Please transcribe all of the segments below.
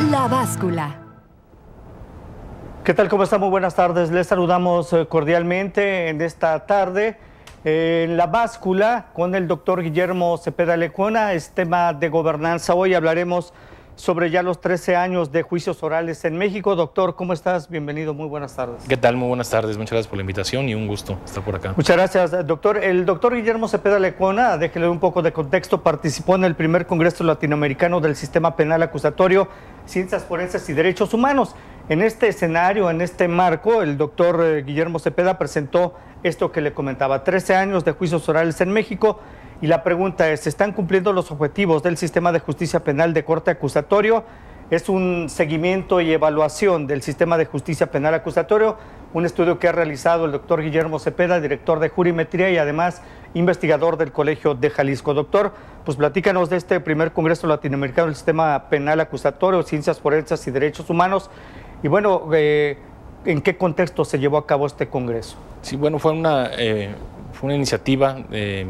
La báscula. ¿Qué tal? ¿Cómo estamos Muy buenas tardes. Les saludamos eh, cordialmente en esta tarde. En la báscula con el doctor Guillermo Cepeda Lecona, es tema de gobernanza. Hoy hablaremos sobre ya los 13 años de juicios orales en México. Doctor, ¿cómo estás? Bienvenido, muy buenas tardes. ¿Qué tal? Muy buenas tardes, muchas gracias por la invitación y un gusto estar por acá. Muchas gracias, doctor. El doctor Guillermo Cepeda Lecona, déjele un poco de contexto, participó en el primer Congreso Latinoamericano del Sistema Penal Acusatorio, Ciencias Forenses y Derechos Humanos. En este escenario, en este marco, el doctor eh, Guillermo Cepeda presentó esto que le comentaba, 13 años de juicios orales en México y la pregunta es, ¿se están cumpliendo los objetivos del sistema de justicia penal de corte acusatorio? Es un seguimiento y evaluación del sistema de justicia penal acusatorio, un estudio que ha realizado el doctor Guillermo Cepeda, director de jurimetría y además investigador del Colegio de Jalisco. Doctor, pues platícanos de este primer Congreso Latinoamericano del Sistema Penal Acusatorio, Ciencias Forenses y Derechos Humanos. Y bueno, eh, ¿en qué contexto se llevó a cabo este Congreso? Sí, bueno, fue una, eh, fue una iniciativa... de eh,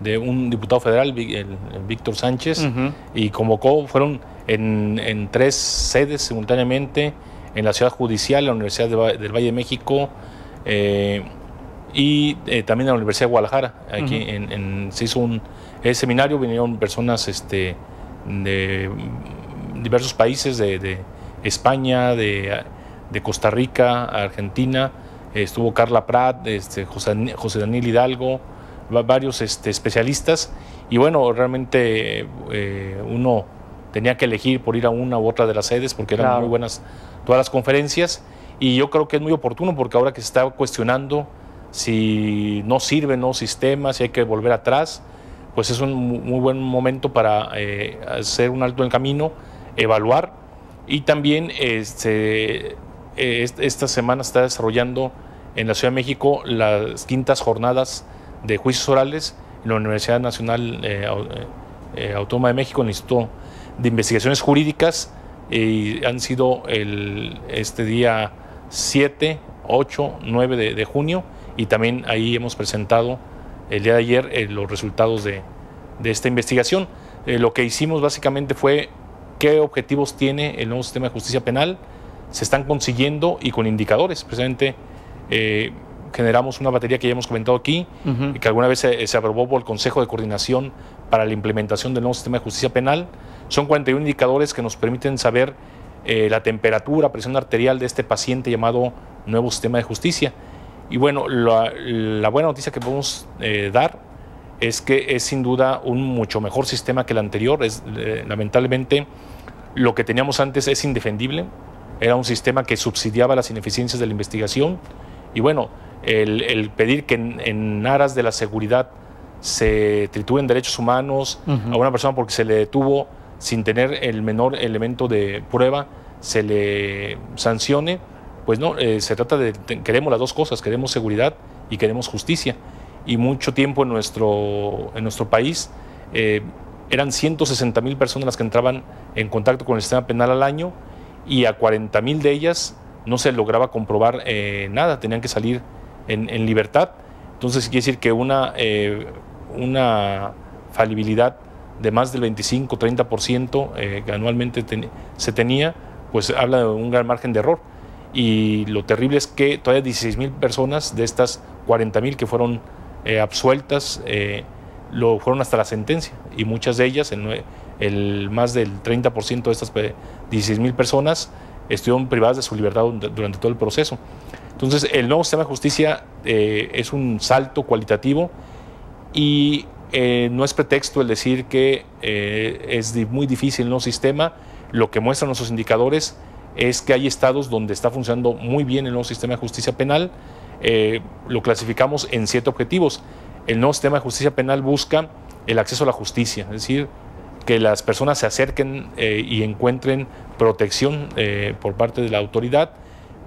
de un diputado federal, Víctor Sánchez, y convocó, fueron en, en, tres sedes simultáneamente, en la ciudad judicial, la Universidad del Valle de México eh, y eh, también en la Universidad de Guadalajara. Aquí en, en, se hizo un seminario, vinieron personas este, de diversos países, de, España, de, Costa Rica, Argentina, estuvo Carla Prat, este, José, José Daniel Hidalgo, varios este, especialistas y bueno, realmente eh, uno tenía que elegir por ir a una u otra de las sedes porque eran muy buenas todas las conferencias y yo creo que es muy oportuno porque ahora que se está cuestionando si no sirven los sistemas, si hay que volver atrás, pues es un muy buen momento para eh, hacer un alto en el camino, evaluar y también este, eh, esta semana está desarrollando en la Ciudad de México las quintas jornadas de juicios orales en la Universidad Nacional eh, eh, eh, Autónoma de México, en el Instituto de Investigaciones Jurídicas, y han sido el, este día 7, 8, 9 de, junio, y también ahí hemos presentado el día de ayer los resultados de, esta investigación. lo que hicimos básicamente fue qué objetivos tiene el nuevo sistema de justicia penal, se están consiguiendo y con indicadores. Precisamente generamos una batería que ya hemos comentado aquí y que alguna vez se, aprobó por el Consejo de Coordinación para la Implementación del Nuevo Sistema de Justicia Penal. Son 41 indicadores que nos permiten saber eh, la temperatura, presión arterial de este paciente llamado Nuevo Sistema de Justicia. Y bueno, la, buena noticia que podemos eh, dar es que es sin duda un mucho mejor sistema que el anterior. Es, eh, lamentablemente, lo que teníamos antes es indefendible. Era un sistema que subsidiaba las ineficiencias de la investigación. Y bueno, el, pedir que en, aras de la seguridad se tritúen derechos humanos a una persona porque se le detuvo sin tener el menor elemento de prueba, se le sancione, pues no, eh, se trata de, queremos las dos cosas, queremos seguridad y queremos justicia. Y mucho tiempo en nuestro, en nuestro país eh, eran 160 mil personas las que entraban en contacto con el sistema penal al año y a 40 mil de ellas no se lograba comprobar eh, nada, tenían que salir en, libertad. Entonces quiere decir que una, eh, una falibilidad de más del 25-30% eh, que anualmente se tenía, pues habla de un gran margen de error. Y lo terrible es que todavía 16 mil personas de estas 40 mil que fueron eh, absueltas lo fueron hasta la sentencia y muchas de ellas, el más del 30% de estas 16 mil personas, estuvieron privadas de su libertad durante todo el proceso. Entonces, el nuevo sistema de justicia eh, es un salto cualitativo y eh, no es pretexto el decir que eh, es muy difícil el nuevo sistema. Lo que muestran nuestros indicadores es que hay estados donde está funcionando muy bien el nuevo sistema de justicia penal. lo clasificamos en siete objetivos. El nuevo sistema de justicia penal busca el acceso a la justicia, es decir, que las personas se acerquen y encuentren protección por parte de la autoridad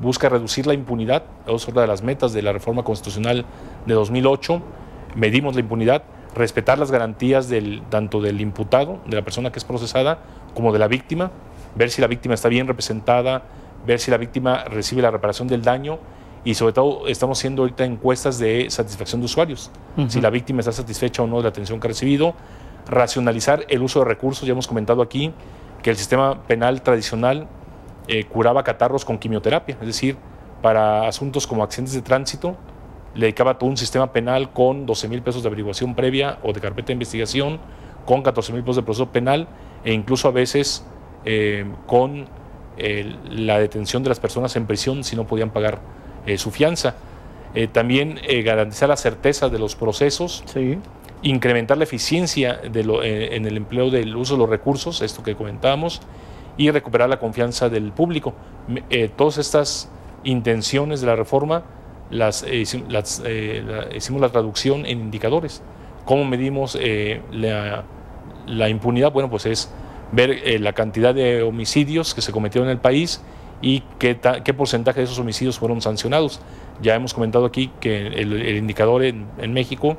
busca reducir la impunidad, es una de las metas de la reforma constitucional de 2008, medimos la impunidad, respetar las garantías tanto del imputado, de la persona que es procesada, como de la víctima, ver si la víctima está bien representada, ver si la víctima recibe la reparación del daño y sobre todo estamos haciendo ahorita encuestas de satisfacción de usuarios, si la víctima está satisfecha o no de la atención que ha recibido, racionalizar el uso de recursos, ya hemos comentado aquí que el sistema penal tradicional eh, curaba catarros con quimioterapia, es decir, para asuntos como accidentes de tránsito, le dedicaba todo un sistema penal con 12 mil pesos de averiguación previa o de carpeta de investigación, con 14 mil pesos de proceso penal e incluso a veces eh, con eh, la detención de las personas en prisión si no podían pagar su fianza. también garantizar la certeza de los procesos, incrementar la eficiencia en el empleo del uso de los recursos, esto que comentábamos, y recuperar la confianza del público. Eh, todas estas intenciones de la reforma las, eh, eh, hicimos la traducción en indicadores. ¿Cómo medimos la, impunidad? Bueno, pues es ver la cantidad de homicidios que se cometieron en el país y qué, porcentaje de esos homicidios fueron sancionados. Ya hemos comentado aquí que el, indicador en, en México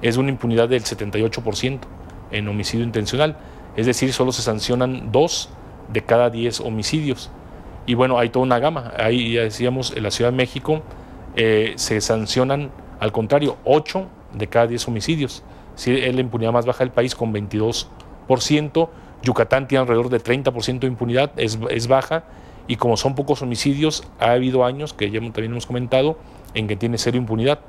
es una impunidad del 78% en homicidio intencional. Es decir, solo se sancionan dos de cada 10 homicidios. Y bueno, hay toda una gama. Ahí ya decíamos, en la Ciudad de México eh, se sancionan, al contrario, 8 de cada 10 homicidios. Si es la impunidad más baja del país con 22%. Yucatán tiene alrededor de 30% de impunidad, es, es baja. Y como son pocos homicidios, ha habido años, que ya también hemos comentado, en que tiene cero impunidad.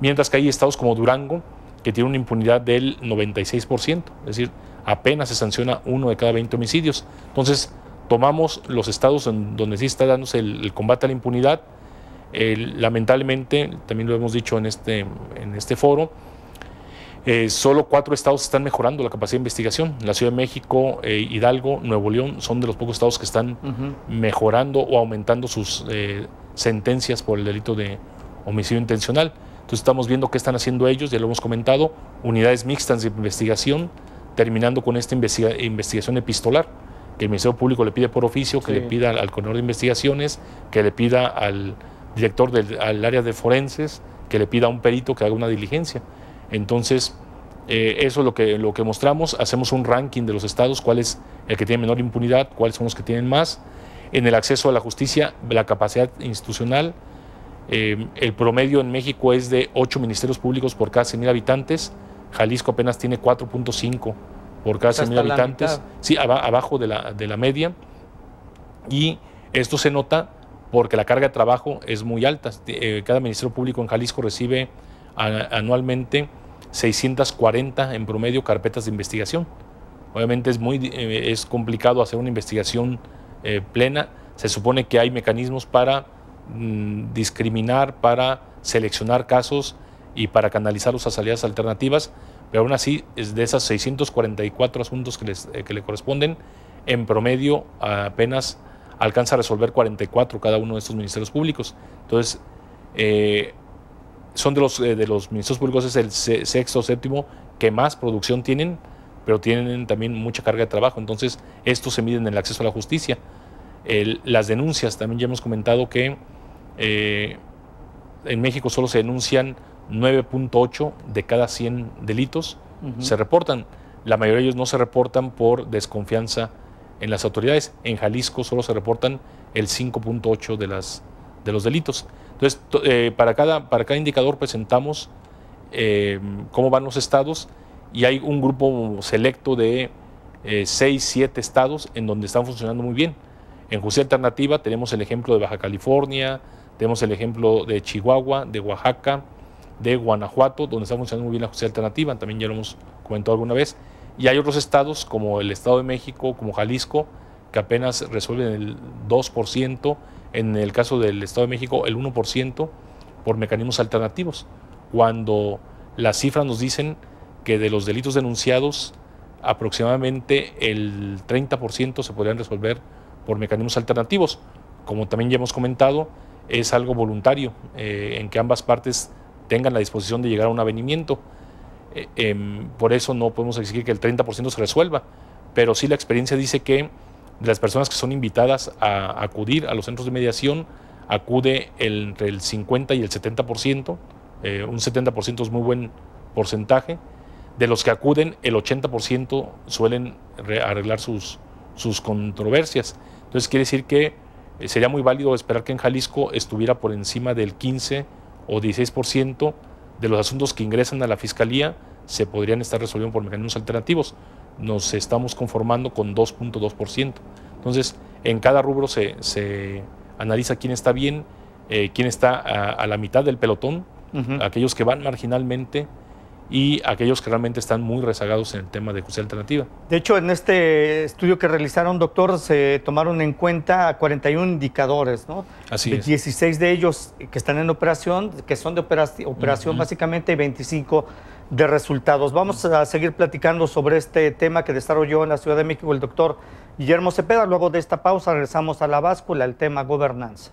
Mientras que hay estados como Durango, que tiene una impunidad del 96%. Es decir, apenas se sanciona uno de cada 20 homicidios. Entonces, tomamos los estados en donde sí está dándose el, combate a la impunidad. lamentablemente, también lo hemos dicho en este, en este foro, eh, solo cuatro estados están mejorando la capacidad de investigación. La Ciudad de México, eh, Hidalgo, Nuevo León son de los pocos estados que están mejorando o aumentando sus eh, sentencias por el delito de homicidio intencional. Entonces estamos viendo qué están haciendo ellos, ya lo hemos comentado, unidades mixtas de investigación, terminando con esta investigación epistolar, que el Ministerio Público le pide por oficio, que le pida al, Coronel de investigaciones, que le pida al director del al área de forenses, que le pida a un perito que haga una diligencia. Entonces, eh, eso es lo que, lo que mostramos, hacemos un ranking de los estados, cuál es el que tiene menor impunidad, cuáles son los que tienen más, en el acceso a la justicia, la capacidad institucional, eh, el promedio en México es de ocho ministerios públicos por cada mil habitantes, Jalisco apenas tiene 4.5 por cada mil habitantes, sí, abajo de la, de la media. Y esto se nota porque la carga de trabajo es muy alta. Este, eh, cada Ministerio Público en Jalisco recibe anualmente 640 en promedio carpetas de investigación. Obviamente es, muy, eh, es complicado hacer una investigación eh, plena. Se supone que hay mecanismos para mm, discriminar, para seleccionar casos y para canalizarlos a salidas alternativas, pero aún así es de esas 644 asuntos que, les, eh, que le corresponden, en promedio apenas alcanza a resolver 44 cada uno de estos ministerios públicos. Entonces, eh, son de los, eh, de los ministerios públicos, es el sexto, o séptimo que más producción tienen, pero tienen también mucha carga de trabajo. Entonces, estos se miden en el acceso a la justicia. las denuncias, también ya hemos comentado que en México solo se denuncian 9.8 de cada 100 delitos se reportan. La mayoría de ellos no se reportan por desconfianza en las autoridades. En Jalisco solo se reportan el 5.8 de, las, de los delitos. Entonces, eh, para, cada, para cada indicador presentamos em, cómo van los estados y hay un grupo selecto de 6, eh, 7 estados en donde están funcionando muy bien. En justicia alternativa tenemos el ejemplo de Baja California, tenemos el ejemplo de Chihuahua, de Oaxaca, de Guanajuato, donde está funcionando muy bien la justicia alternativa, también ya lo hemos comentado alguna vez, y hay otros estados como el Estado de México, como Jalisco, que apenas resuelven el 2%, en el caso del Estado de México el 1% por mecanismos alternativos, cuando las cifras nos dicen que de los delitos denunciados aproximadamente el 30% se podrían resolver por mecanismos alternativos. Como también ya hemos comentado, es algo voluntario, eh, en que ambas partes tengan la disposición de llegar a un avenimiento. Eh, em, por eso no podemos exigir que el 30% se resuelva, pero sí la experiencia dice que las personas que son invitadas a acudir a los centros de mediación, acude entre el 50 y el 70%, eh, un 70% es muy buen porcentaje, de los que acuden el 80% suelen arreglar sus, sus controversias. Entonces quiere decir que eh, sería muy válido esperar que en Jalisco estuviera por encima del 15%, o 16% de los asuntos que ingresan a la Fiscalía se podrían estar resolviendo por mecanismos alternativos. Nos estamos conformando con 2.2%. Entonces, en cada rubro se, se analiza quién está bien, eh, quién está a, la mitad del pelotón, aquellos que van marginalmente, y aquellos que realmente están muy rezagados en el tema de justicia alternativa. De hecho, en este estudio que realizaron, doctor, se tomaron en cuenta 41 indicadores, ¿no? Así es. 16 de ellos que están en operación, que son de operación, básicamente, y 25 de resultados. Vamos a seguir platicando sobre este tema que desarrolló en la Ciudad de México el doctor Guillermo Cepeda. Luego de esta pausa regresamos a la báscula, el tema gobernanza.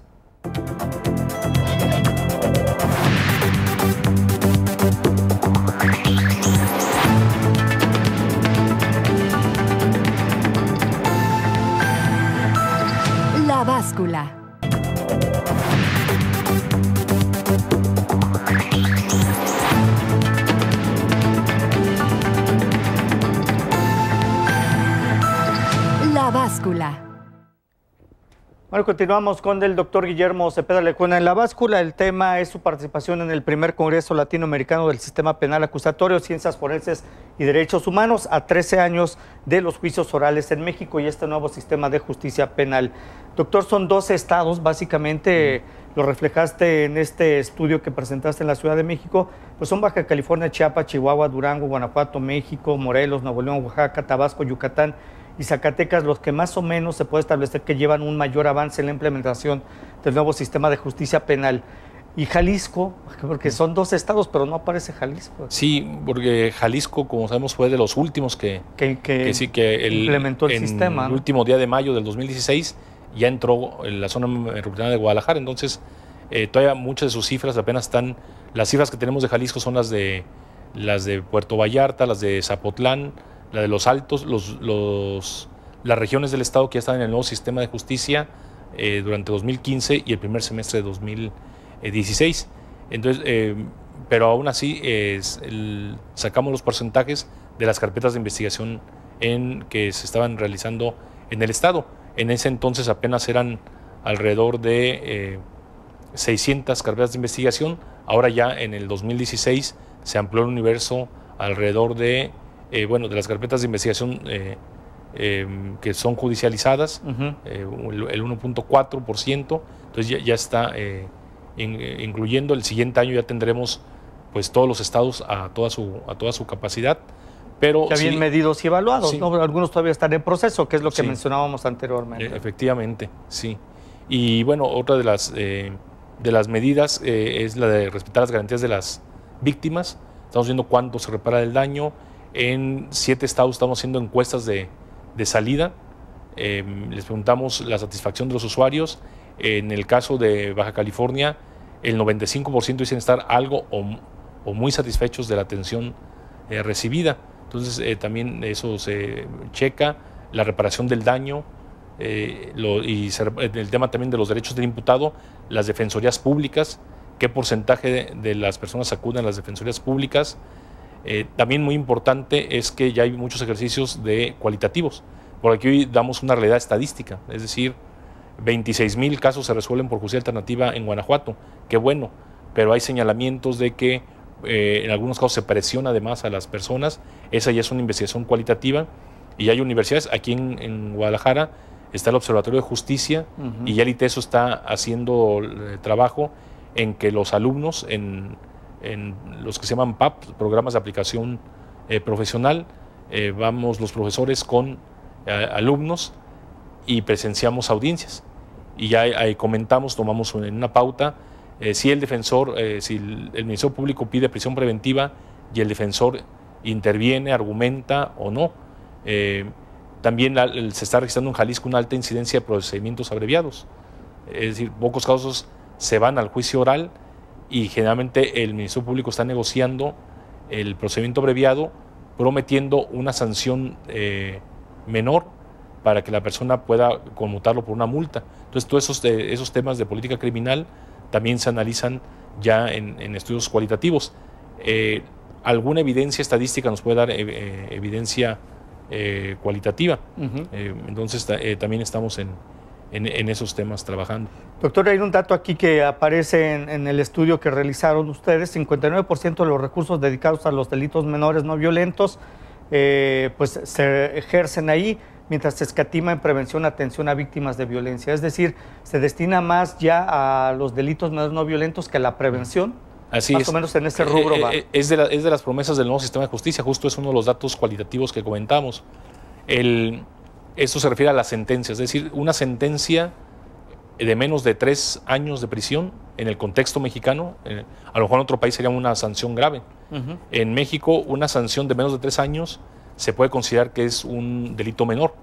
Bueno, continuamos con el doctor Guillermo Cepeda Lecuna. En la báscula el tema es su participación en el primer Congreso Latinoamericano del Sistema Penal Acusatorio, Ciencias Forenses y Derechos Humanos a 13 años de los juicios orales en México y este nuevo sistema de justicia penal. Doctor, son 12 estados, básicamente mm. lo reflejaste en este estudio que presentaste en la Ciudad de México, pues son Baja California, Chiapas, Chihuahua, Durango, Guanajuato, México, Morelos, Nuevo León, Oaxaca, Tabasco, Yucatán y Zacatecas los que más o menos se puede establecer que llevan un mayor avance en la implementación del nuevo sistema de justicia penal. Y Jalisco, porque son dos estados, pero no aparece Jalisco. Sí, porque Jalisco, como sabemos, fue de los últimos que, que, sí, que el, implementó el sistema. El último día de mayo del 2016 ya entró en la zona metropolitana de Guadalajara, entonces eh, todavía muchas de sus cifras apenas están, las cifras que tenemos de Jalisco son las de, las de Puerto Vallarta, las de Zapotlán, la de los altos, los, los, las regiones del Estado que ya están en el nuevo sistema de justicia eh, durante 2015 y el primer semestre de 2016. Entonces, eh, pero aún así es sacamos los porcentajes de las carpetas de investigación en, que se estaban realizando en el Estado. En ese entonces apenas eran alrededor de 600 eh, carpetas de investigación. Ahora ya en el 2016 se amplió el universo alrededor de eh, bueno, de las carpetas de investigación eh, eh, que son judicializadas, el, 1.4%, entonces ya, está incluyendo el siguiente año ya tendremos pues todos los estados a toda su, a toda su capacidad. Pero ya bien medidos y evaluados, ¿no? algunos todavía están en proceso, que es lo que mencionábamos anteriormente. efectivamente, sí. Y bueno, otra de las, de las medidas es la de respetar las garantías de las víctimas. Estamos viendo cuánto se repara el daño, en siete estados estamos haciendo encuestas de, salida. Em, les preguntamos la satisfacción de los usuarios. En el caso de Baja California, el 95% dicen estar algo o, muy satisfechos de la atención eh, recibida. Entonces eh, también eso se checa, la reparación del daño eh, y el tema también de los derechos del imputado, las defensorías públicas, qué porcentaje de las personas acuden a las defensorías públicas, eh, también muy importante es que ya hay muchos ejercicios de cualitativos, por aquí hoy damos una realidad estadística, es decir, 26 mil casos se resuelven por justicia alternativa en Guanajuato, qué bueno, pero hay señalamientos de que eh, en algunos casos se presiona además a las personas, esa ya es una investigación cualitativa y hay universidades, aquí en, Guadalajara está el Observatorio de Justicia y ya el ITESO está haciendo el eh, trabajo en que los alumnos en en los que se llaman PAP, programas de aplicación eh, profesional. Eh, vamos los profesores con eh, alumnos y presenciamos audiencias. Y ya ahí comentamos, tomamos una pauta. si el defensor, si el, Ministerio Público pide prisión preventiva y el defensor interviene, argumenta o no. también se está registrando en Jalisco una alta incidencia de procedimientos abreviados. Es decir, pocos casos se van al juicio oral y generalmente el Ministerio Público está negociando el procedimiento abreviado prometiendo una sanción eh, menor para que la persona pueda conmutarlo por una multa. Entonces, todos esos, eh, esos temas de política criminal también se analizan ya en, estudios cualitativos. Eh, alguna evidencia estadística nos puede dar evidencia cualitativa. entonces, también estamos en, en, esos temas trabajando. Doctor, hay un dato aquí que aparece en, el estudio que realizaron ustedes, 59% de los recursos dedicados a los delitos menores no violentos eh, pues se ejercen ahí, mientras se escatima en prevención atención a víctimas de violencia. Es decir, se destina más ya a los delitos menores no violentos que a la prevención. Así más o menos en ese eh, rubro eh, va. Es de, es de las promesas del nuevo sistema de justicia, justo es uno de los datos cualitativos que comentamos. El, esto se refiere a las sentencias, es decir, una sentencia de menos de tres años de prisión en el contexto mexicano, eh, a lo mejor en otro país sería una sanción grave. En México, una sanción de menos de tres años se puede considerar que es un delito menor.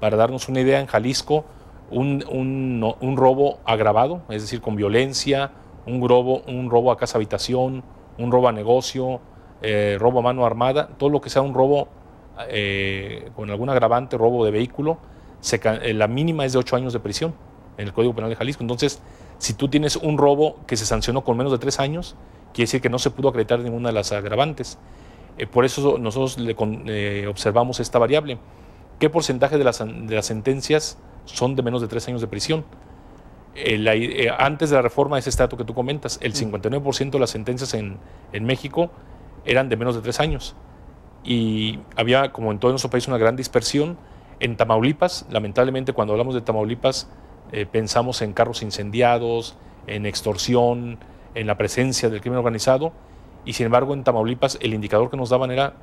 Para darnos una idea, en Jalisco, un, robo agravado, es decir, con violencia, un robo, un robo a casa habitación, un robo a negocio, eh, robo a mano armada, todo lo que sea un robo eh, con algún agravante, robo de vehículo, se, eh, la mínima es de 8 años de prisión en el Código Penal de Jalisco. Entonces, si tú tienes un robo que se sancionó con menos de 3 años, quiere decir que no se pudo acreditar ninguna de las agravantes. Eh, por eso nosotros le observamos esta variable. ¿Qué porcentaje de las, sentencias son de menos de 3 años de prisión? antes de la reforma de ese estatuto que tú comentas, el 59% mm. de las sentencias en, en México eran de menos de 3 años y había, como en todo nuestro país, una gran dispersión. En Tamaulipas, lamentablemente, cuando hablamos de Tamaulipas, eh, pensamos en carros incendiados, en extorsión, en la presencia del crimen organizado, y sin embargo en Tamaulipas el indicador que nos daban era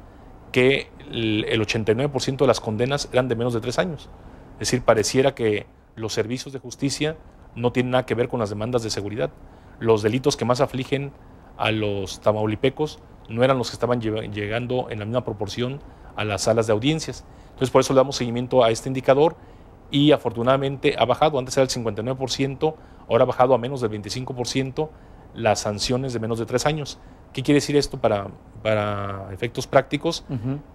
que el 89% de las condenas eran de menos de tres años. Es decir, pareciera que los servicios de justicia no tienen nada que ver con las demandas de seguridad. Los delitos que más afligen a los tamaulipecos no eran los que estaban llegando en la misma proporción a las salas de audiencias. Entonces por eso le damos seguimiento a este indicador y afortunadamente ha bajado, antes era el 59%, ahora ha bajado a menos del 25% las sanciones de menos de tres años. ¿Qué quiere decir esto para, para efectos prácticos?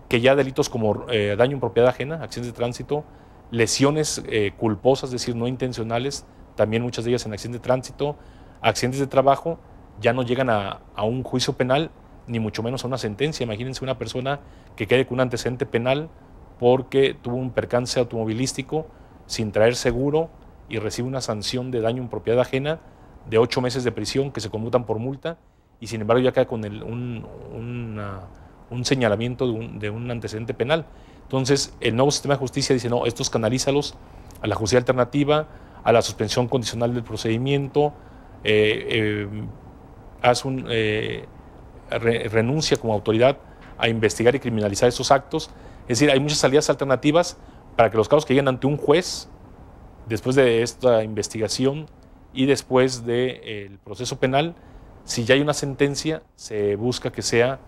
Que ya delitos como eh, daño en propiedad ajena, accidentes de tránsito, lesiones eh, culposas, es decir, no intencionales, también muchas de ellas en accidentes de tránsito, accidentes de trabajo, ya no llegan a, a un juicio penal ni mucho menos a una sentencia. Imagínense una persona que quede con un antecedente penal porque tuvo un percance automovilístico sin traer seguro y recibe una sanción de daño en propiedad ajena de ocho meses de prisión que se conmutan por multa y sin embargo ya queda con un, señalamiento de un, de un, antecedente penal. Entonces el nuevo sistema de justicia dice, no, estos canalízalos a la justicia alternativa, a la suspensión condicional del procedimiento, eh, eh, haz un... Eh, renuncia como autoridad a investigar y criminalizar esos actos. Es decir, hay muchas salidas alternativas para que los casos que lleguen ante un juez, después de esta investigación y después del eh, proceso penal, si ya hay una sentencia, se busca que sea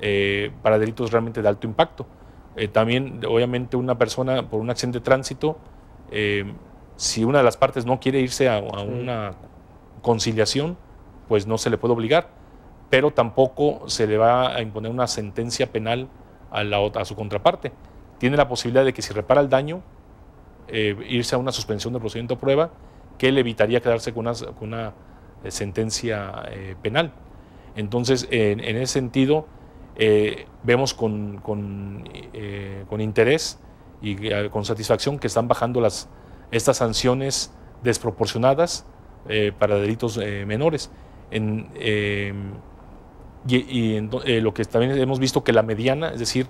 eh, para delitos realmente de alto impacto. Eh, también, obviamente, una persona por un accidente de tránsito, si una de las partes no quiere irse a una conciliación, pues no se le puede obligar pero tampoco se le va a imponer una sentencia penal a, su contraparte. Tiene la posibilidad de que si repara el daño, eh, irse a una suspensión del procedimiento a prueba, que le evitaría quedarse con una, eh, sentencia eh, penal. Entonces, en, ese sentido, vemos con, interés y con satisfacción que están bajando estas sanciones desproporcionadas para delitos menores. Y, eh, lo que también hemos visto que la mediana, es decir,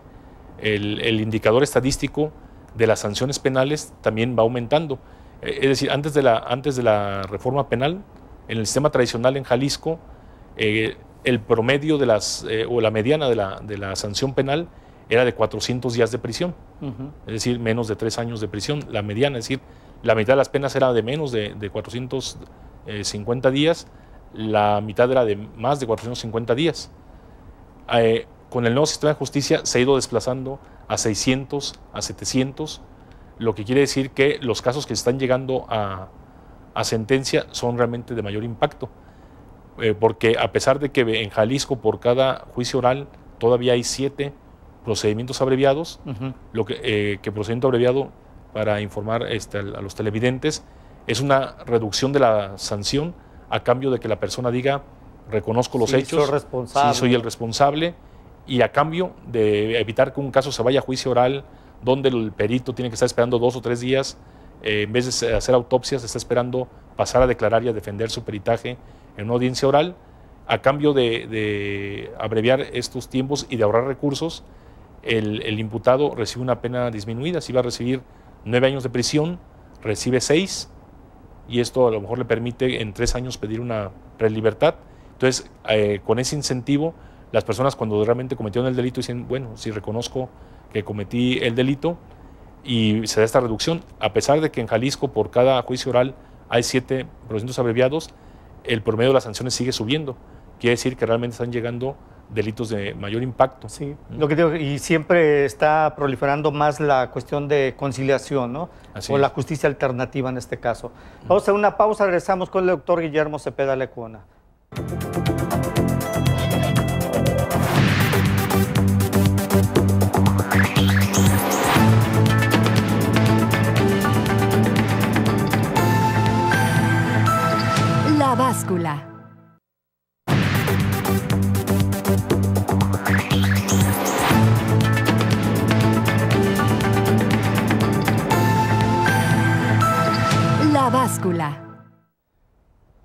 el, indicador estadístico de las sanciones penales también va aumentando. Eh, es decir, antes de la, antes de la reforma penal, en el sistema tradicional en Jalisco, eh, el promedio de las, o la mediana de la, de la, sanción penal era de 400 días de prisión, es decir, menos de tres años de prisión, la mediana, es decir, la mitad de las penas era de menos de, de 450 días la mitad era de más de 450 días. Eh, con el nuevo sistema de justicia se ha ido desplazando a 600, a 700, lo que quiere decir que los casos que están llegando a, sentencia son realmente de mayor impacto, eh, porque a pesar de que en Jalisco por cada juicio oral todavía hay siete procedimientos abreviados, lo eh, que, procedimiento abreviado para informar este, a los televidentes es una reducción de la sanción a cambio de que la persona diga, reconozco los hechos, soy soy el responsable, y a cambio de evitar que un caso se vaya a juicio oral, donde el perito tiene que estar esperando dos o tres días, eh, en vez de hacer autopsias, está esperando pasar a declarar y a defender su peritaje en una audiencia oral, a cambio de, abreviar estos tiempos y de ahorrar recursos, el, el, imputado recibe una pena disminuida, si va a recibir nueve años de prisión, recibe seis, y esto a lo mejor le permite en tres años pedir una prelibertad. Entonces, eh, con ese incentivo, las personas cuando realmente cometieron el delito dicen, bueno, si reconozco que cometí el delito y se da esta reducción, a pesar de que en Jalisco por cada juicio oral hay siete procedimientos abreviados, el promedio de las sanciones sigue subiendo. Quiere decir que realmente están llegando delitos de mayor impacto. Sí, lo que digo, y siempre está proliferando más la cuestión de conciliación, ¿no? o la justicia alternativa en este caso. Vamos a una pausa, regresamos con el doctor Guillermo Cepeda Lecuona. La báscula.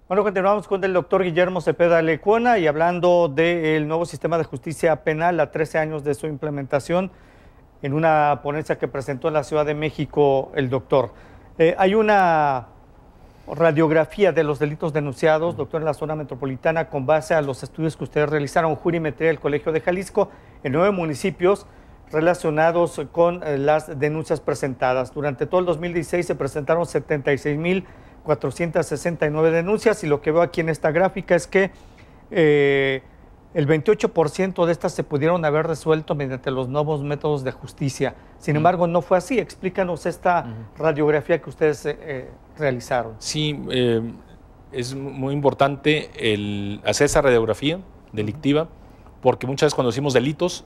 Bueno, continuamos con el doctor Guillermo Cepeda Lecuona y hablando del nuevo sistema de justicia penal a 13 años de su implementación en una ponencia que presentó en la Ciudad de México el doctor. Eh, hay una radiografía de los delitos denunciados, doctor, en la zona metropolitana con base a los estudios que ustedes realizaron, jurimetría del Colegio de Jalisco, en nueve municipios relacionados con eh, las denuncias presentadas. Durante todo el 2016 se presentaron 76 mil 469 denuncias y lo que veo aquí en esta gráfica es que eh, el 28% de estas se pudieron haber resuelto mediante los nuevos métodos de justicia. Sin embargo, no fue así. Explícanos esta radiografía que ustedes eh, eh, realizaron. Sí, es muy importante el hacer esa radiografía delictiva, porque muchas veces cuando decimos delitos,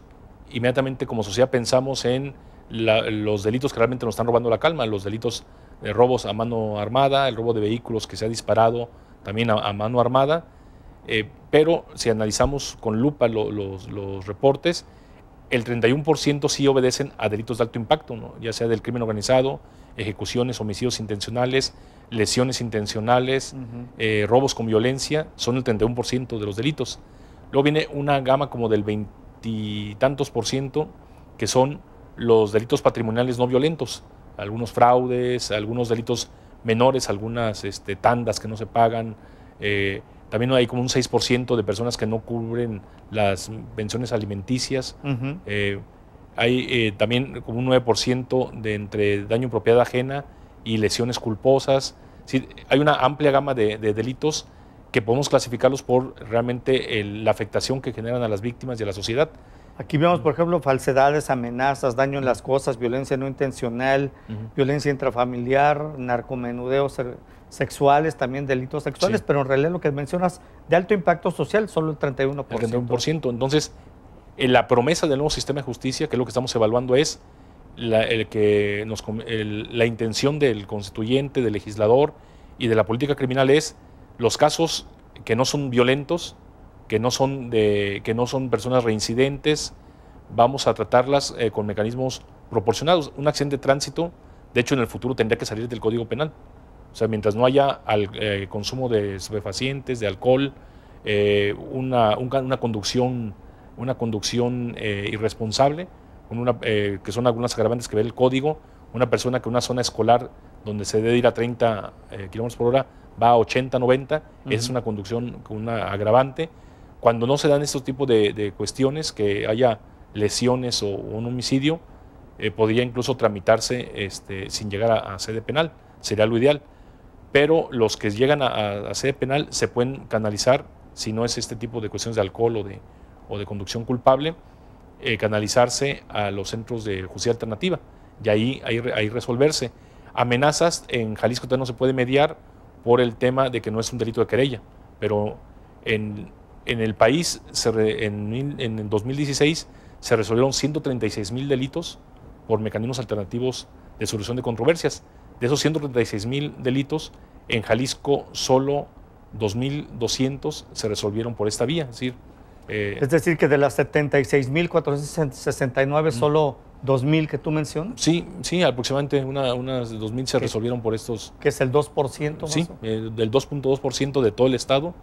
inmediatamente como sociedad pensamos en la, los delitos que realmente nos están robando la calma, los delitos de eh, robos a mano armada, el robo de vehículos que se ha disparado también a, mano armada, eh, pero si analizamos con lupa los, reportes, el 31% sí obedecen a delitos de alto impacto, ya sea del crimen organizado, ejecuciones, homicidios intencionales, lesiones intencionales, eh, robos con violencia, son el 31% de los delitos. Luego viene una gama como del veintitantos por ciento, que son los delitos patrimoniales no violentos, algunos fraudes, algunos delitos menores, algunas este, tandas que no se pagan. Eh, también hay como un 6% de personas que no cubren las pensiones alimenticias. Eh, hay eh, también como un 9% de entre daño propiedad ajena y lesiones culposas. Sí, hay una amplia gama de, delitos que podemos clasificarlos por realmente la afectación que generan a las víctimas y a la sociedad. Aquí vemos, por ejemplo, falsedades, amenazas, daño en las cosas, violencia no intencional, violencia intrafamiliar, narcomenudeos sexuales, también delitos sexuales, pero en realidad lo que mencionas de alto impacto social, solo el 31%. El 31%. Entonces, eh, la promesa del nuevo sistema de justicia, que es lo que estamos evaluando, es la, que nos, la intención del constituyente, del legislador y de la política criminal es los casos que no son violentos, que no son, de, que no son personas reincidentes, vamos a tratarlas eh, con mecanismos proporcionados. Un accidente de tránsito, de hecho, en el futuro tendría que salir del Código Penal. O sea, mientras no haya al, eh, consumo de estupefacientes, de alcohol, eh, una, una, conducción, una conducción irresponsable, una, que son algunas agravantes que ve el código, una persona que en una zona escolar donde se debe ir a 30 kilómetros por hora va a 80, 90, esa es una conducción, una agravante cuando no se dan estos tipos de, cuestiones, que haya lesiones o un homicidio, eh, podría incluso tramitarse este, sin llegar a, sede penal, sería lo ideal. Pero los que llegan a, sede penal se pueden canalizar, si no es este tipo de cuestiones de alcohol o de, conducción culpable, eh, canalizarse a los centros de justicia alternativa y ahí, ahí, resolverse. Amenazas en Jalisco no se puede mediar por el tema de que no es un delito de querella, pero en en el país en, 2016 se resolvieron 136 mil delitos por mecanismos alternativos de solución de controversias. De esos 136 mil delitos, en Jalisco solo 2.200 se resolvieron por esta vía. Es decir, eh, que de las 76.469 solo 2000 que tú mencionas? Sí, sí, aproximadamente una, unas 2000 se resolvieron por estos. ¿Que es el 2%? sí, eh, del 2.2% de todo el Estado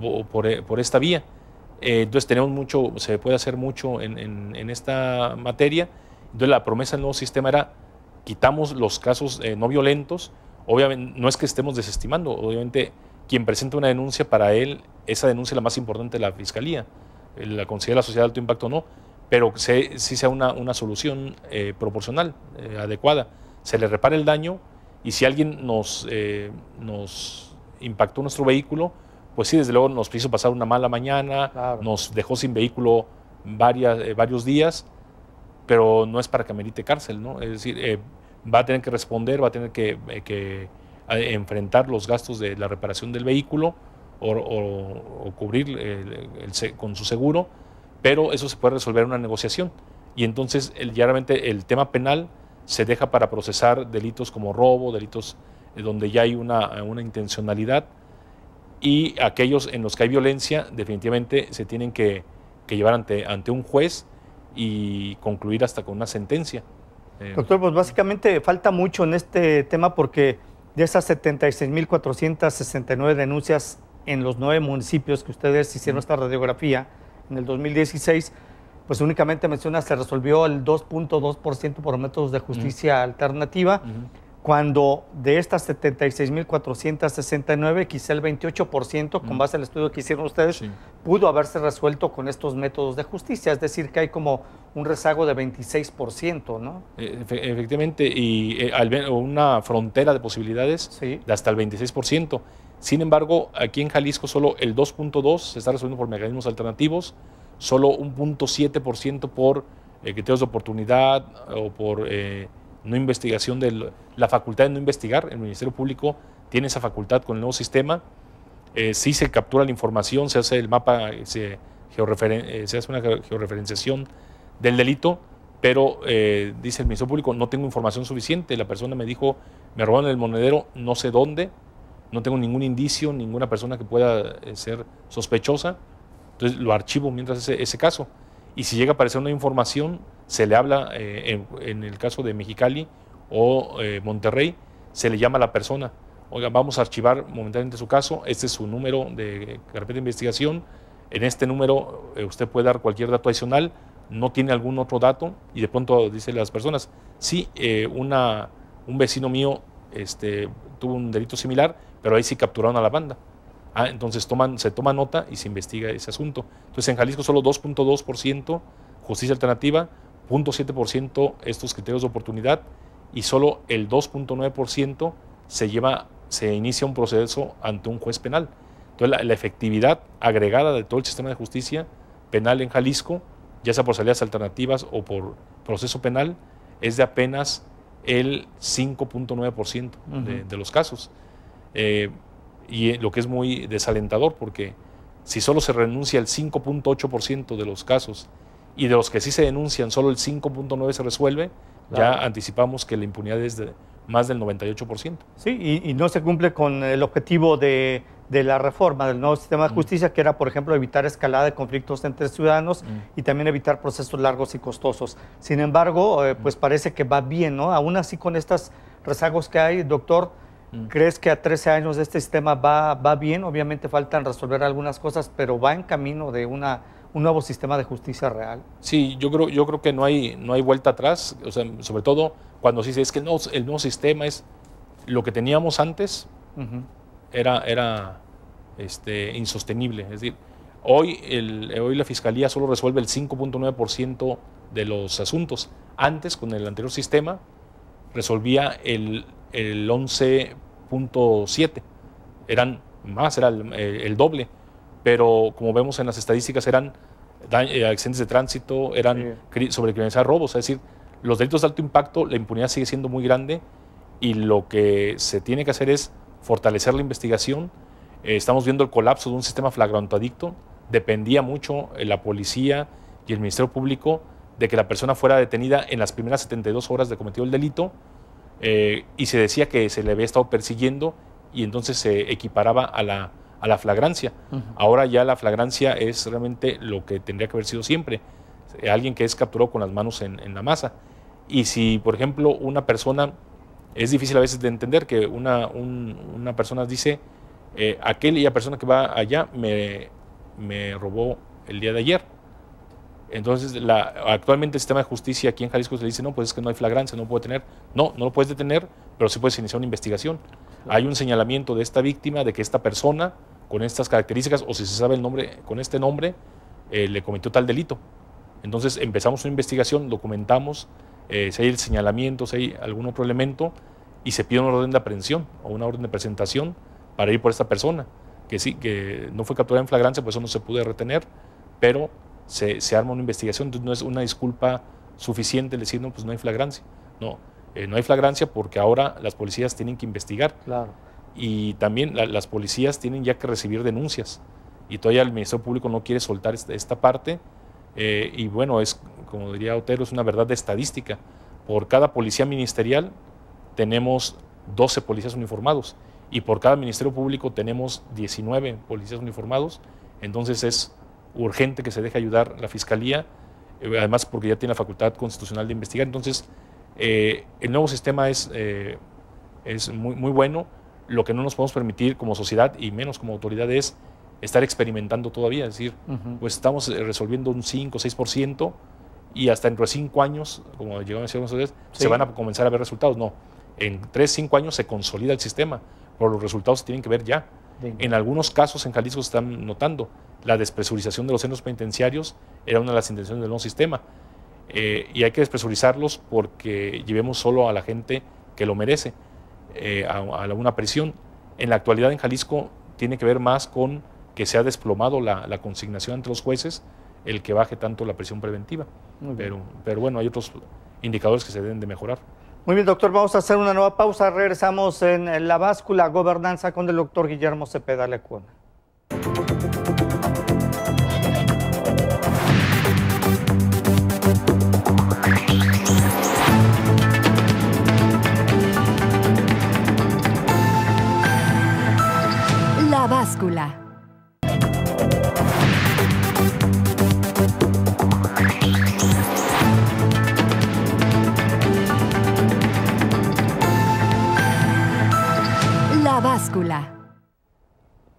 eh, por, esta vía. Eh, entonces tenemos mucho, se puede hacer mucho en, esta materia. Entonces la promesa del nuevo sistema era quitamos los casos no violentos. Obviamente no es que estemos desestimando, obviamente quien presenta una denuncia para él, esa denuncia es la más importante de la Fiscalía, la considera la sociedad de alto impacto no pero sí si sea una, solución eh, proporcional, eh, adecuada. Se le repara el daño y si alguien nos, eh, nos impactó nuestro vehículo, pues sí, desde luego nos hizo pasar una mala mañana, nos dejó sin vehículo varias, varios días, pero no es para que amerite cárcel, ¿no? Es decir, va a tener que responder, va a tener que, enfrentar los gastos de la reparación del vehículo o, cubrir con su seguro pero eso se puede resolver en una negociación. Y entonces, el, realmente el tema penal se deja para procesar delitos como robo, delitos eh, donde ya hay una, eh, una intencionalidad, y aquellos en los que hay violencia definitivamente se tienen que, llevar ante, ante un juez y concluir hasta con una sentencia. Eh, Doctor, pues básicamente falta mucho en este tema porque de esas 76.469 denuncias en los nueve municipios que ustedes hicieron esta radiografía, en el 2016, pues únicamente menciona se resolvió el 2.2% por métodos de justicia alternativa, cuando de estas 76.469, quizá el 28%, con base al estudio que hicieron ustedes, pudo haberse resuelto con estos métodos de justicia. Es decir, que hay como un rezago de 26%, ¿no? E, efectivamente, y eh, una frontera de posibilidades de hasta el 26%. Sin embargo, aquí en Jalisco solo el 2.2 se está resolviendo por mecanismos alternativos, solo un 0.7% por eh, criterios de oportunidad o por eh, no investigación de la facultad de no investigar. El Ministerio Público tiene esa facultad con el nuevo sistema. si eh, sí se captura la información, se hace el mapa, se, eh, se hace una georreferenciación del delito, pero dice el Ministerio Público, no tengo información suficiente. La persona me dijo, me robaron el monedero, no sé dónde, no tengo ningún indicio, ninguna persona que pueda eh, ser sospechosa, entonces lo archivo mientras ese, ese caso. Y si llega a aparecer una información, se le habla, eh, en, el caso de Mexicali o eh, Monterrey, se le llama a la persona, oiga, vamos a archivar momentáneamente su caso, este es su número de carpeta de investigación, en este número usted puede dar cualquier dato adicional, no tiene algún otro dato, y de pronto dice las personas, sí, una, un vecino mío este, tuvo un delito similar, pero ahí sí capturaron a la banda. Ah, entonces toman, se toma nota y se investiga ese asunto. Entonces en Jalisco solo 2.2% justicia alternativa, 0.7% estos criterios de oportunidad y solo el 2.9% se lleva, se inicia un proceso ante un juez penal. Entonces la, efectividad agregada de todo el sistema de justicia penal en Jalisco, ya sea por salidas alternativas o por proceso penal, es de apenas el 5.9% de los casos. Eh, y eh, lo que es muy desalentador porque si solo se renuncia el 5.8% de los casos y de los que sí se denuncian solo el 5.9 se resuelve, ya anticipamos que la impunidad es de más del 98%. Sí, y, no se cumple con el objetivo de, la reforma del nuevo sistema de mm. justicia, que era, por ejemplo, evitar escalada de conflictos entre ciudadanos mm. y también evitar procesos largos y costosos. Sin embargo, eh, pues mm. parece que va bien, ¿no? Aún así con estos rezagos que hay, doctor, Mm. ¿Crees que a 13 años este sistema va, bien? Obviamente faltan resolver algunas cosas, pero va en camino de una, un nuevo sistema de justicia real. Sí, yo creo, yo creo que no hay, no hay vuelta atrás, o sea, sobre todo cuando se dice es que no, el nuevo sistema es lo que teníamos antes, era, era este, insostenible. Es decir, hoy, hoy la Fiscalía solo resuelve el 5.9% de los asuntos. Antes, con el anterior sistema, resolvía el el 11.7. Eran más, era eh, el, doble. Pero como vemos en las estadísticas, eran eh, accidentes de tránsito, eran sobre sobrecriminalizar robos. Es decir, los delitos de alto impacto, la impunidad sigue siendo muy grande y lo que se tiene que hacer es fortalecer la investigación. Eh, estamos viendo el colapso de un sistema adicto Dependía mucho la policía y el Ministerio Público de que la persona fuera detenida en las primeras 72 horas de cometido el delito eh, y se decía que se le había estado persiguiendo y entonces se equiparaba a la, flagrancia. Ahora ya la flagrancia es realmente lo que tendría que haber sido siempre, alguien que es capturado con las manos en, la masa. Y si, por ejemplo, una persona, es difícil a veces de entender que una, persona dice, eh, aquella persona que va allá me robó el día de ayer entonces, la, actualmente el sistema de justicia aquí en Jalisco se le dice, no, pues es que no hay flagrancia, no puede tener. No, no lo puedes detener, pero sí puedes iniciar una investigación. Hay un señalamiento de esta víctima, de que esta persona, con estas características, o si se sabe el nombre, con este nombre, eh, le cometió tal delito. Entonces, empezamos una investigación, documentamos eh, si hay el señalamiento, si hay algún otro elemento, y se pide una orden de aprehensión o una orden de presentación para ir por esta persona, que sí, que no fue capturada en flagrancia, por pues eso no se pudo retener, pero se, arma una investigación, entonces no es una disculpa suficiente decir, no, pues no hay flagrancia. No, eh, no hay flagrancia porque ahora las policías tienen que investigar. Y también las policías tienen ya que recibir denuncias. Y todavía el Ministerio Público no quiere soltar esta, parte. Eh, y bueno, es, como diría Otero, es una verdad de estadística. Por cada policía ministerial tenemos 12 policías uniformados y por cada Ministerio Público tenemos 19 policías uniformados. Entonces es urgente que se deje ayudar la Fiscalía, eh, además porque ya tiene la facultad constitucional de investigar. Entonces, eh, el nuevo sistema es, eh, es muy, muy bueno. Lo que no nos podemos permitir como sociedad y menos como autoridad es estar experimentando todavía. Es decir, pues estamos resolviendo un 5 6% y hasta dentro de 5 años, como llegó a decir, se van a comenzar a ver resultados. No, en 3, 5 años se consolida el sistema, pero los resultados se tienen que ver ya. En algunos casos en Jalisco se están notando la despresurización de los centros penitenciarios era una de las intenciones del nuevo sistema. Eh, y hay que despresurizarlos porque llevemos solo a la gente que lo merece eh, a, una prisión. En la actualidad en Jalisco tiene que ver más con que se ha desplomado la, consignación entre los jueces, el que baje tanto la prisión preventiva. Pero, bueno, hay otros indicadores que se deben de mejorar. Muy bien, doctor, vamos a hacer una nueva pausa. Regresamos en la báscula Gobernanza con el doctor Guillermo Cepeda Lecuna. La báscula.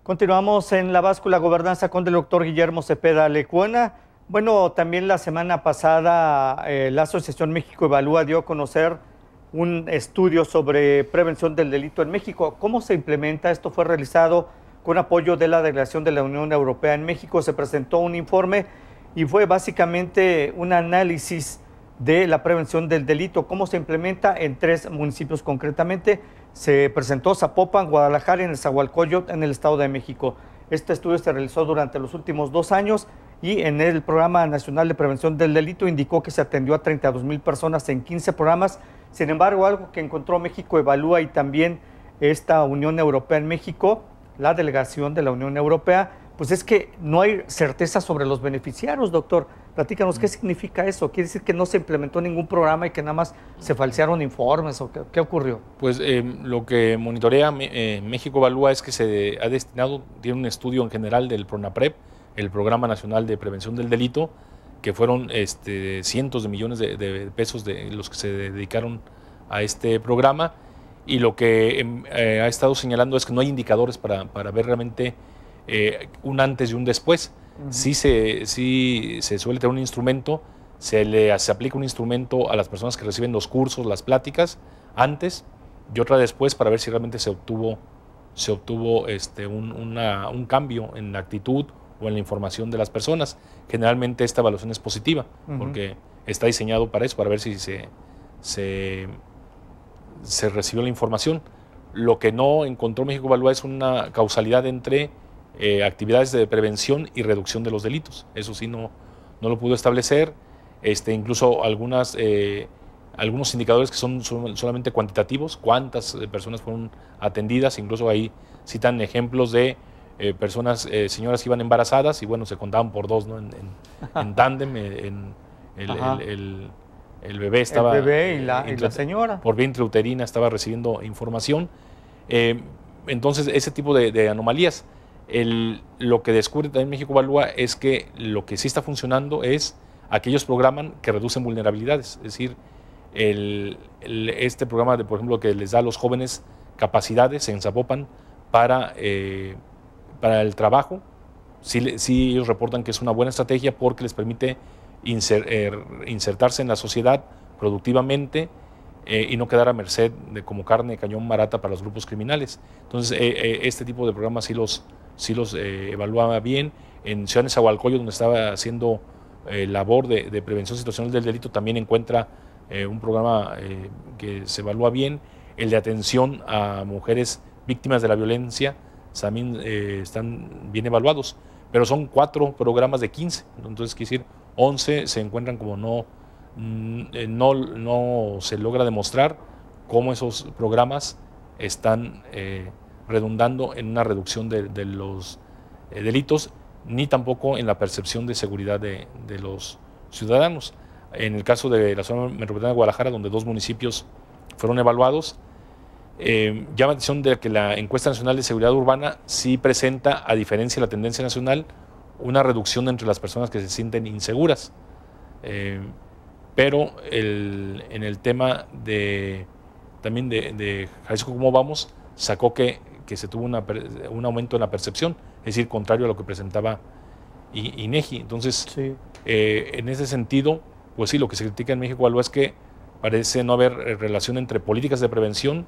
Continuamos en la báscula gobernanza con el doctor Guillermo Cepeda Lecuona. Bueno, también la semana pasada eh, la Asociación México Evalúa dio a conocer un estudio sobre prevención del delito en México. ¿Cómo se implementa? Esto fue realizado con apoyo de la delegación de la Unión Europea en México se presentó un informe y fue básicamente un análisis de la prevención del delito, cómo se implementa en tres municipios concretamente. Se presentó Zapopan, Guadalajara y en el Zahualcoyot, en el Estado de México. Este estudio se realizó durante los últimos dos años y en el Programa Nacional de Prevención del Delito indicó que se atendió a 32 mil personas en 15 programas. Sin embargo, algo que encontró México Evalúa y también esta Unión Europea en México la delegación de la Unión Europea, pues es que no hay certeza sobre los beneficiarios, doctor. Platícanos, ¿qué mm. significa eso? ¿Quiere decir que no se implementó ningún programa y que nada más se falsearon informes o qué, ocurrió? Pues em, lo que monitorea eh, México Evalúa es que se ha destinado, tiene un estudio en general del PRONAPREP, el Programa Nacional de Prevención del Delito, que fueron este, cientos de millones de, de pesos de los que se dedicaron a este programa y lo que em, eh, ha estado señalando es que no hay indicadores para, ver realmente eh, un antes y un después. sí, se, sí se suele tener un instrumento, se le se aplica un instrumento a las personas que reciben los cursos, las pláticas, antes y otra después para ver si realmente se obtuvo, se obtuvo este, un, cambio en la actitud o en la información de las personas. Generalmente esta evaluación es positiva porque está diseñado para eso, para ver si se se recibió la información. Lo que no encontró México Evalúa es una causalidad entre eh, actividades de prevención y reducción de los delitos. Eso sí, no, no lo pudo establecer. Este, incluso algunas, eh, algunos indicadores que son, solamente cuantitativos, cuántas eh, personas fueron atendidas, incluso ahí citan ejemplos de personas, señoras que iban embarazadas y bueno, se contaban por dos, ¿no? En, en, en tándem, el, el bebé estaba... El bebé y eh, la, señora. Por vientre uterina estaba recibiendo información. Eh, entonces, ese tipo de, anomalías. lo que descubre también México Evalúa es que lo que sí está funcionando es aquellos programas que reducen vulnerabilidades. Es decir, este programa, de, por ejemplo, que les da a los jóvenes capacidades se ensapopan para, eh, para el trabajo, sí, sí ellos reportan que es una buena estrategia porque les permite Er-, insertarse en la sociedad productivamente eh, y no quedar a merced de como carne de cañón barata para los grupos criminales. Entonces, eh, eh, este tipo de programas sí los, sí los evaluaba bien. En Ciudad de donde estaba haciendo labor de, prevención situacional del delito, también encuentra un programa que se evalúa bien. El de atención a mujeres víctimas de la violencia también están bien evaluados, pero son cuatro programas de 15, entonces quisiera decir 11 se encuentran como no, mm, eh, no, no se logra demostrar cómo esos programas están eh, redundando en una reducción de, los eh, delitos, ni tampoco en la percepción de seguridad de, los ciudadanos. En el caso de la zona metropolitana de Guadalajara, donde dos municipios fueron evaluados, llama la atención de que la encuesta nacional de seguridad urbana sí presenta, a diferencia de la tendencia nacional, una reducción entre las personas que se sienten inseguras. Eh, pero en el tema de también de, Jalisco Cómo Vamos, sacó que, que se tuvo un aumento en la percepción, es decir, contrario a lo que presentaba INEGI. Entonces, eh, en ese sentido, pues sí, lo que se critica en México algo es que parece no haber eh, relación entre políticas de prevención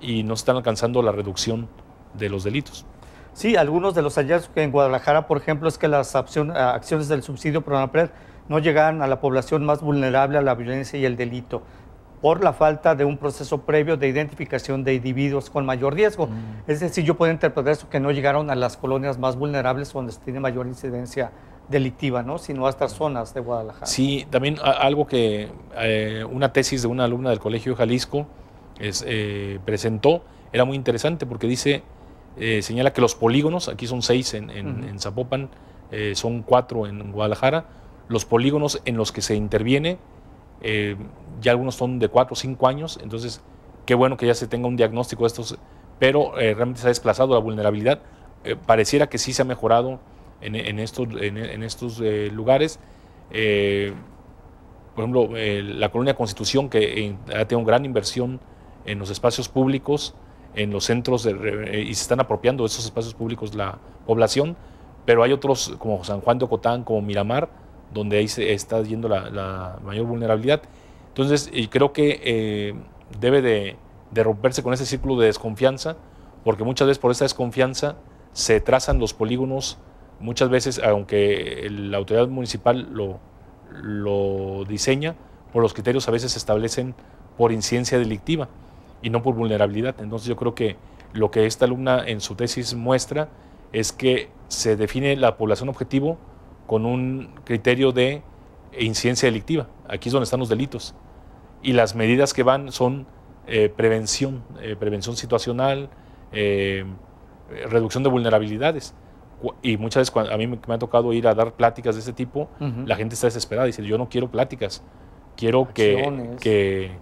y no están alcanzando la reducción de los delitos. Sí, algunos de los hallazgos que en Guadalajara, por ejemplo, es que las ah, acciones del subsidio Pronapred no llegaron a la población más vulnerable a la violencia y el delito por la falta de un proceso previo de identificación de individuos con mayor riesgo. Mm. Es decir, yo puedo interpretar eso que no llegaron a las colonias más vulnerables donde se tiene mayor incidencia delictiva, ¿no? sino estas zonas de Guadalajara. Sí, también ah, algo que eh, una tesis de una alumna del Colegio Jalisco eh, presentó era muy interesante porque dice eh, señala que los polígonos, aquí son seis en, Zapopan, eh, son cuatro en Guadalajara, los polígonos en los que se interviene, eh, ya algunos son de cuatro o cinco años, entonces qué bueno que ya se tenga un diagnóstico de estos, pero realmente se ha desplazado la vulnerabilidad, pareciera que sí se ha mejorado en, estos, en, estos lugares. por ejemplo, la colonia Constitución, que ha tenido gran inversión en los espacios públicos, en los centros eh, y se están apropiando esos espacios públicos la población, pero hay otros como San Juan de Ocotán, como Miramar, donde ahí se está yendo la, mayor vulnerabilidad. Entonces, y creo que eh, debe de, romperse con ese círculo de desconfianza, porque muchas veces por esa desconfianza se trazan los polígonos, muchas veces, aunque la autoridad municipal lo, lo diseña, por los criterios a veces se establecen por incidencia delictiva y no por vulnerabilidad. Entonces yo creo que lo que esta alumna en su tesis muestra es que se define la población objetivo con un criterio de incidencia delictiva. Aquí es donde están los delitos. Y las medidas que van son eh, prevención, eh, prevención situacional, eh, reducción de vulnerabilidades. Y muchas veces a mí me, ha tocado ir a dar pláticas de ese tipo, la gente está desesperada, y dice, yo no quiero pláticas, quiero que, que,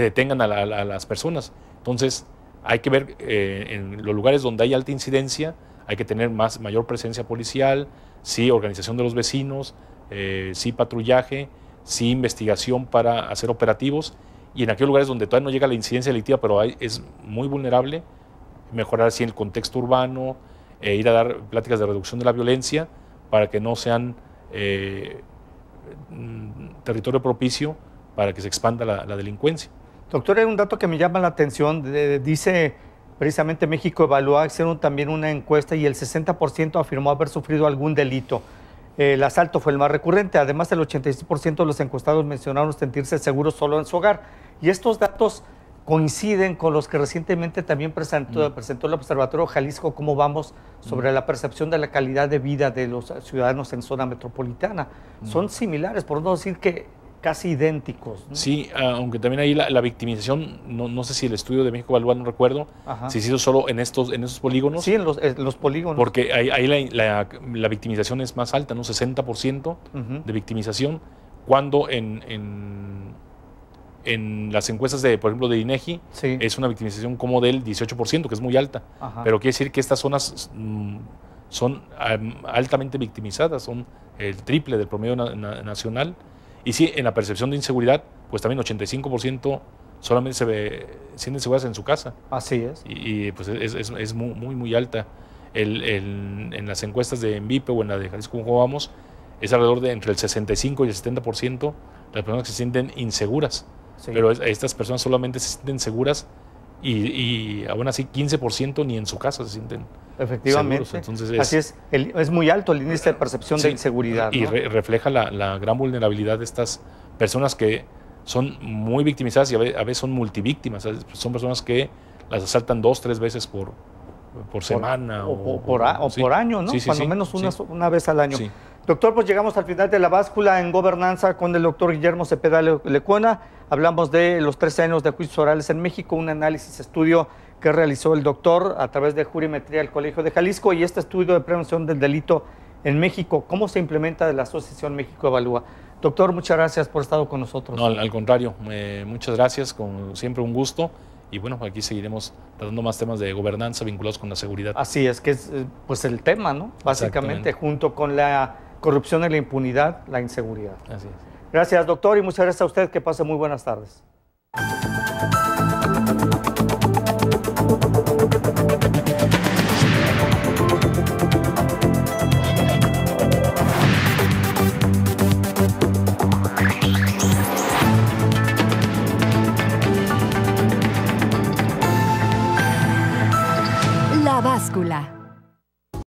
detengan a, las personas. Entonces, hay que ver eh, en los lugares donde hay alta incidencia, hay que tener más, mayor presencia policial, sí, organización de los vecinos, eh, sí, patrullaje, sí, investigación para hacer operativos. Y en aquellos lugares donde todavía no llega la incidencia delictiva, pero hay, es muy vulnerable, mejorar así el contexto urbano, eh, ir a dar pláticas de reducción de la violencia para que no sean mm, territorio propicio para que se expanda la, delincuencia. Doctor, hay un dato que me llama la atención. dice precisamente México evaluó, hicieron también una encuesta y el 60% afirmó haber sufrido algún delito. El asalto fue el más recurrente. Además, el 86% de los encuestados mencionaron sentirse seguros solo en su hogar. Y estos datos coinciden con los que recientemente también presentó, mm. presentó el Observatorio Jalisco, cómo vamos mm. sobre la percepción de la calidad de vida de los ciudadanos en zona metropolitana. Mm. Son similares, por no decir que casi idénticos. Sí, aunque también ahí la, victimización, no, no, sé si el estudio de México Balboa, no recuerdo, si se hizo solo en estos, en esos polígonos. Sí, en los, polígonos. Porque ahí, la, victimización es más alta, ¿no? 60% de victimización, cuando en, en, las encuestas, de, por ejemplo, de INEGI, es una victimización como del 18%, que es muy alta. Pero quiere decir que estas zonas... Mm, son altamente victimizadas, son el triple del promedio nacional y sí, en la percepción de inseguridad, pues también 85% solamente se ve, sienten seguras en su casa. Así es. Y, pues es, es, muy, muy, alta. El, en las encuestas de Envipe o en la de Jalisco como Vamos, es alrededor de entre el 65 y el 70% las personas que se sienten inseguras. Pero estas personas solamente se sienten seguras y, y aún así 15% ni en su casa se sienten Efectivamente. Así es, es muy alto el índice de percepción de inseguridad. Y refleja la, gran vulnerabilidad de estas personas que son muy victimizadas y a veces, son multivíctimas. Son personas que las asaltan dos, tres veces por, por semana. O, por, por, año, ¿no? Sí, Cuando menos una, una, vez al año. Doctor, pues llegamos al final de la báscula en gobernanza con el doctor Guillermo Cepeda Lecuona. Hablamos de los 13 años de juicios orales en México, un análisis, estudio que realizó el doctor a través de jurimetría del Colegio de Jalisco y este estudio de prevención del delito en México, cómo se implementa de la Asociación México Evalúa. Doctor, muchas gracias por estar con nosotros. No, al, contrario, muchas gracias, con siempre un gusto. Y bueno, aquí seguiremos tratando más temas de gobernanza vinculados con la seguridad. Así es, que es eh, pues el tema, ¿no? Básicamente, junto con la corrupción y la impunidad, la inseguridad. Así es. Gracias, doctor, y muchas gracias a usted. Que pase muy buenas tardes. Thank you.